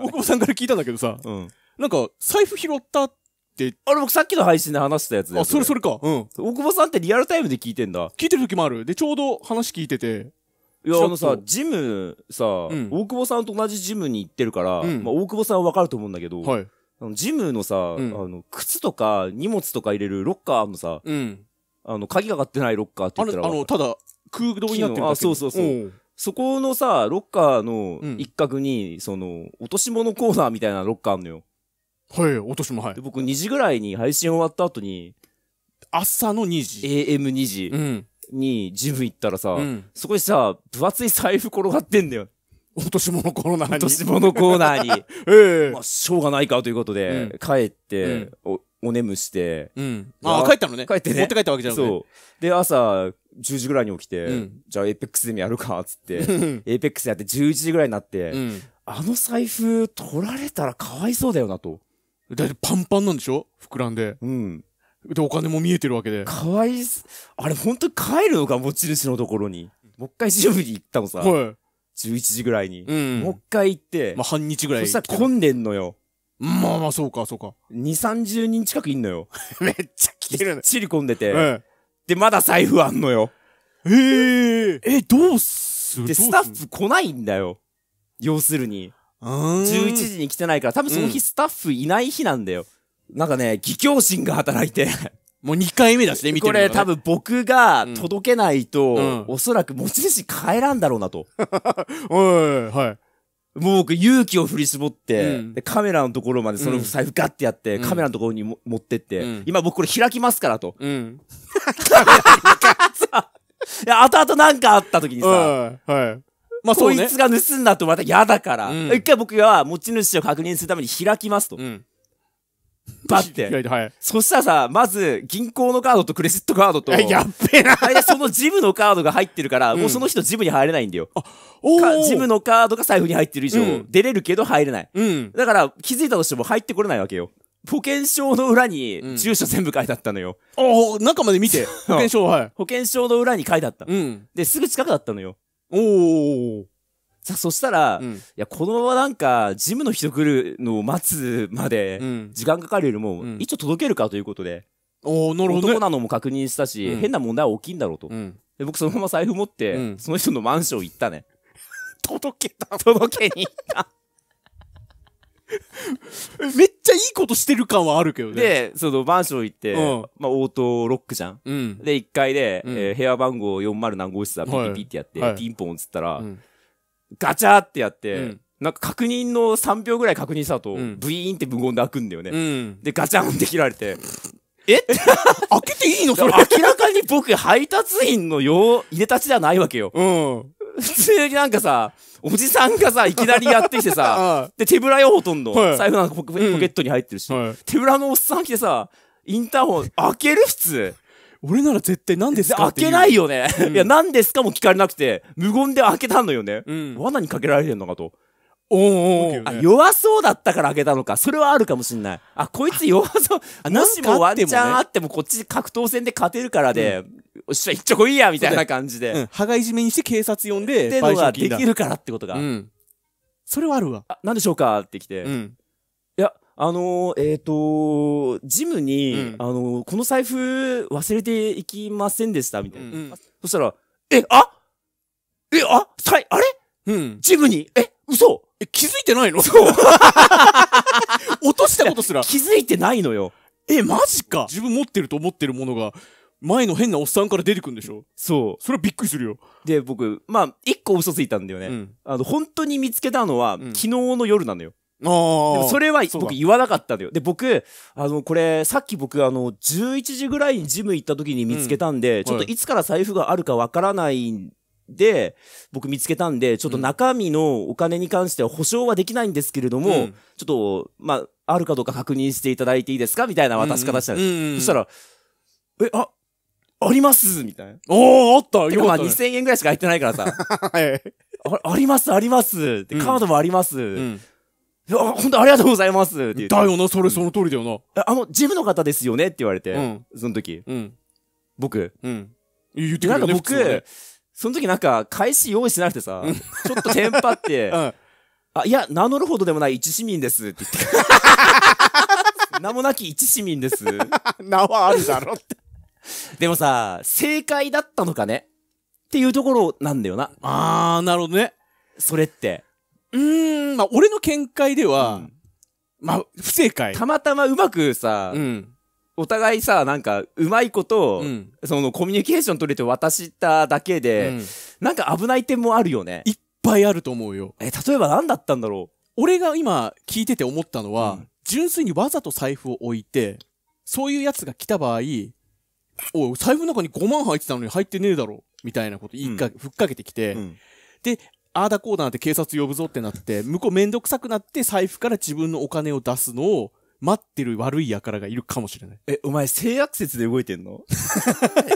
大久保さんから聞いたんだけどさ、うん、なんか、財布拾ったって、あれ僕さっきの配信で話したやつだよ。あ、それそれか。うん。大久保さんってリアルタイムで聞いてんだ。聞いてる時もある。で、ちょうど話聞いてて。いや、あのさ、ジムさ、うん、大久保さんと同じジムに行ってるから、うん、まあ、大久保さんはわかると思うんだけど、はい、あのジムのさ、うん、あの、靴とか荷物とか入れるロッカーのさ、あの、鍵がかかってないロッカーって言ったらあ。あの、ただ、空洞になってるだけあ、そうそうそう。そこのさ、ロッカーの一角に、うん、その、落とし物コーナーみたいなロッカーあんのよ。はい、落とし物、はい。で、僕2時ぐらいに配信終わった後に、朝の2時 ?AM2 時。うん。にジム行ったらさ、うん、そこにさ、分厚い財布転がってんだよ。落とし物コーナーに。落とし物コーナーに。ええー、まあ、しょうがないかということで、うん、帰って、うん、おねむして、うん。ああ、帰ったのね。帰ってね。持って帰ったわけじゃん。そう。で、朝、10時ぐらいに起きて、うん、じゃあエイペックスでもやるか、つって、エイペックスやって11時ぐらいになって、うん、あの財布取られたらかわいそうだよなと。だってパンパンなんでしょ膨らんで。うん。で、お金も見えてるわけで。かわいす、あれ本当に帰るのか、持ち主のところに。もう一回準備に行ったのさ。はい。11時ぐらいに。うん、もう一回行って。まあ、半日ぐらい。そしたら混んでんのよ。まあまあ、そうか、そうか。2、30人近くいんのよ。めっちゃ来てるね。ちり込んでて、で、まだ財布あんのよ。えええ、どうするで、スタッフ来ないんだよ。要するに。11時に来てないから、多分その日スタッフいない日なんだよ。なんかね、義教心が働いてもう2回目だしね、見てる、これ多分僕が届けないと、うん、おそらく持ち主帰らんだろうなと。は い、はい。もう僕勇気を振り絞って、うん、でカメラのところまでその財布ガッてやって、うん、カメラのところにも持ってって、うん、今僕これ開きますからと。うん。カメラさ、いや、後々なんかあった時にさ、はい。まあそね、いつが盗んだとまた嫌だから、一回僕は持ち主を確認するために開きますと。うんバッて。はい。そしたらさ、まず、銀行のカードとクレジットカードと。やっべえな。そのジムのカードが入ってるから、うん、もうその人ジムに入れないんだよ。あ、おジムのカードが財布に入ってる以上、うん、出れるけど入れない。うん。だから、気づいたとしても入ってこれないわけよ。保険証の裏に住所全部書いてあったのよ。うん、ああ、中まで見て。保険証、はい。保険証の裏に書いてあった。うん。で、すぐ近くだったのよ。おお。さそしたら、うん、いやこのままなんかジムの人来るのを待つまで時間かかるよりも、うん、一応届けるかということで、おなるほど、ね、男なのも確認したし、うん、変な問題は大きいんだろうと、で僕そのまま財布持って、その人のマンション行ったね 届けた 届けに行った めっちゃいいことしてる感はあるけどね。で、そのマンション行って、うん、まあ、オートロックじゃん。うん、で、1階で、うん、えー、部屋番号40何号室だ、ピピピってやって、はい、ピンポンっつったら、ガチャってやって、うん、なんか確認の3秒ぐらい確認した後、うん、ブイーンって無言で開くんだよね。うん、で、ガチャンって切られて、え 開けていいのそれ。明らかに僕、配達員のよう、入れたちじゃないわけよ。うん。普通になんかさ、おじさんがさ、いきなりやってきてさ、で、手ぶらよ、ほとんど。はい、財布なんかポケットに入ってるし、はい、手ぶらのおっさん来てさ、インターホン開ける普通。俺なら絶対何ですか開けないよね、うん、いや何ですかも聞かれなくて無言で開けたのよね、うん、罠にかけられてんのかとおお、ね、あ弱そうだったから開けたのかそれはあるかもしんないあこいつ弱そうあもしもワンチャンあってもこっち格闘戦で勝てるからで、うん、おっしゃちょこいいやみたいな感じで、羽交いじめにして警察呼んでってのができるからってことが、それはあるわあ、何でしょうかって来て、うんあのー、えっ、ー、と、ジムに、うん、あのー、この財布忘れていきませんでしたみたいな。うん、そしたら、え、あえ、あさい、あれうん。ジムに、え、嘘え、気づいてないのそう。落としたことすら。気づいてないのよ。え、マジか。自分持ってると思ってるものが、前の変なおっさんから出てくるんでしょそう。それはびっくりするよ。で、僕、まあ、一個嘘ついたんだよね。うん、あの、本当に見つけたのは、うん、昨日の夜なのよ。ああ、それは僕言わなかったのよ。で、僕、あの、これ、さっき僕、あの、11時ぐらいにジム行った時に見つけたんで、うん、ちょっといつから財布があるかわからないんで、僕見つけたんで、ちょっと中身のお金に関しては保証はできないんですけれども、うん、ちょっと、まあ、あるかどうか確認していただいていいですかみたいな渡し方したんです。そしたら、え、あ、ありますみたいな。おー、あったよかまあ2000円ぐらいしか入ってないからさ。はい、ああります、あります。カードもあります。うんいや、本当ありがとうございますって言って。だよな、それその通りだよな。あの、ジムの方ですよねって言われて、うんその時。うん。僕。うん。言ってくなれんかよ僕、その時なんか、返し用意してなくてさ、ちょっとテンパって、あ、いや、名乗るほどでもない一市民ですって言って。名もなき一市民です。名はあるだろって。でもさ、正解だったのかねっていうところなんだよな。あー、なるほどね。それって。うん、まあ、俺の見解では、うん、まあ、不正解。たまたまうまくさ、うん、お互いさ、なんか、うまいこと、うん、その、コミュニケーション取れて渡しただけで、なんか危ない点もあるよね。いっぱいあると思うよ。え、例えば何だったんだろう俺が今聞いてて思ったのは、純粋にわざと財布を置いて、そういうやつが来た場合、おい、財布の中に5万入ってたのに入ってねえだろ、みたいなこと、いっか、うん、ふっかけてきて、うん、で、ああだこうだなって警察呼ぶぞってなって、向こうめんどくさくなって財布から自分のお金を出すのを待ってる悪い輩がいるかもしれない。え、お前性悪説で動いてんの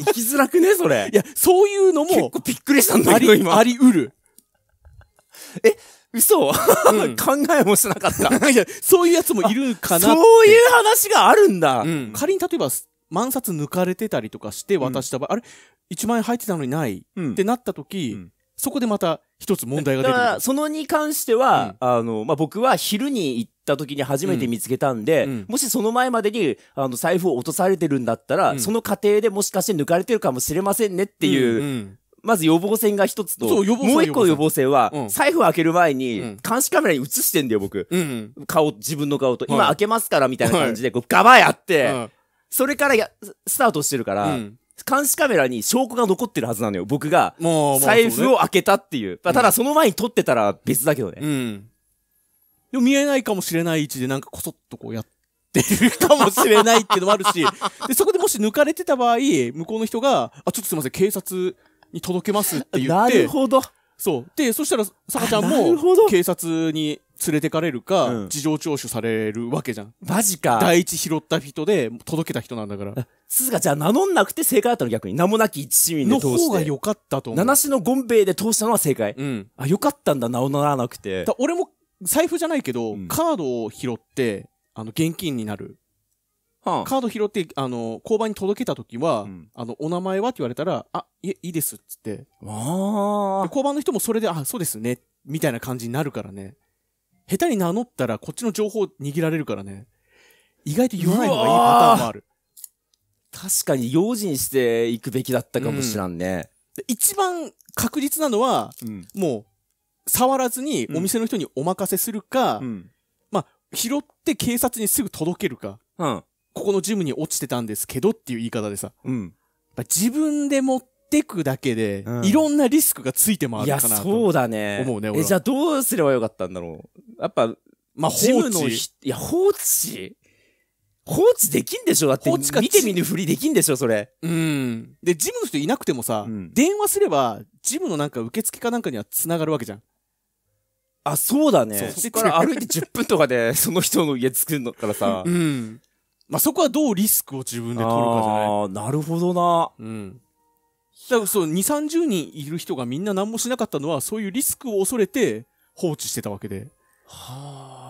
行 きづらくねそれ。いや、そういうのも。結構びっくりしたんだけど今。あり、ありうる。え、嘘、うん、考えもしなかった。いや、そういうやつもいるかなそういう話があるんだ。うん、仮に例えば、万札抜かれてたりとかして渡した場合、うん、あれ ?1 万円入ってたのにない、ってなった時、そこでまた、一つ問題が出てる。そのに関しては、うん、あの、まあ、僕は昼に行った時に初めて見つけたんで、うんうん、もしその前までに、あの、財布を落とされてるんだったら、その過程でもしかして抜かれてるかもしれませんねっていう、うんうんまず予防線が一つと、もう一個の予防線は、うん、財布を開ける前に、うん、監視カメラに映してんだよ、僕。うんうん、顔、自分の顔と。はい、今開けますから、みたいな感じで、こう、ガバやって、はい、それからや、スタートしてるから、う監視カメラに証拠が残ってるはずなのよ。僕が、もう、財布を開けたっていう。ただその前に撮ってたら別だけどね。うん。でも見えないかもしれない位置でなんかこそっとこうやってるかもしれないっていうのもあるし、で、そこでもし抜かれてた場合、向こうの人が、あ、ちょっとすいません、警察に届けますって言って。なるほど。そう。で、そしたら、さかちゃんも、警察に連れてかれるか、うん事情聴取されるわけじゃん。マジか。第一拾った人で、届けた人なんだから。すがじゃあ名乗んなくて正解だったの逆に。名もなき一市民での通して。方が良かったと思う。七種のゴンベイで通したのは正解。うん。あ、良かったんだ、名を名乗らなくて。だ俺も、財布じゃないけど、うんカードを拾って、あの、現金になる。はカード拾って、あの、交番に届けた時は、うんあの、お名前はって言われたら、あ、いいいですっつって。であ。交番の人もそれで、あ、そうですね、みたいな感じになるからね。下手に名乗ったらこっちの情報握られるからね。意外と言わないのがいいパターンもある。確かに用心していくべきだったかもしらんね。うん、一番確実なのは、うん、もう、触らずにお店の人にお任せするか、うん、まあ、拾って警察にすぐ届けるか、ここのジムに落ちてたんですけどっていう言い方でさ、うん、自分で持ってくだけで、いろんなリスクがついてあるかなと思うね、え、じゃあどうすればよかったんだろうやっぱ、まあ、放置。いや、放置放置できんでしょだって、見て見ぬふりできんでしょそれ。うん。で、ジムの人いなくてもさ、うん、電話すれば、ジムのなんか受付かなんかには繋がるわけじゃん。あ、そうだね。そこから歩いて10分とかで、その人の家作るのからさ。うん。まあ、そこはどうリスクを自分で取るかじゃないああ、なるほどな。うん。だからそう、2、30人いる人がみんな何もしなかったのは、そういうリスクを恐れて放置してたわけで。はあ